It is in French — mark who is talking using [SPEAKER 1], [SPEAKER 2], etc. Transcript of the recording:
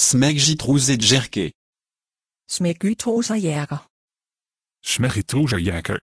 [SPEAKER 1] Smegjit
[SPEAKER 2] Smegjitroussejager.
[SPEAKER 1] jerke.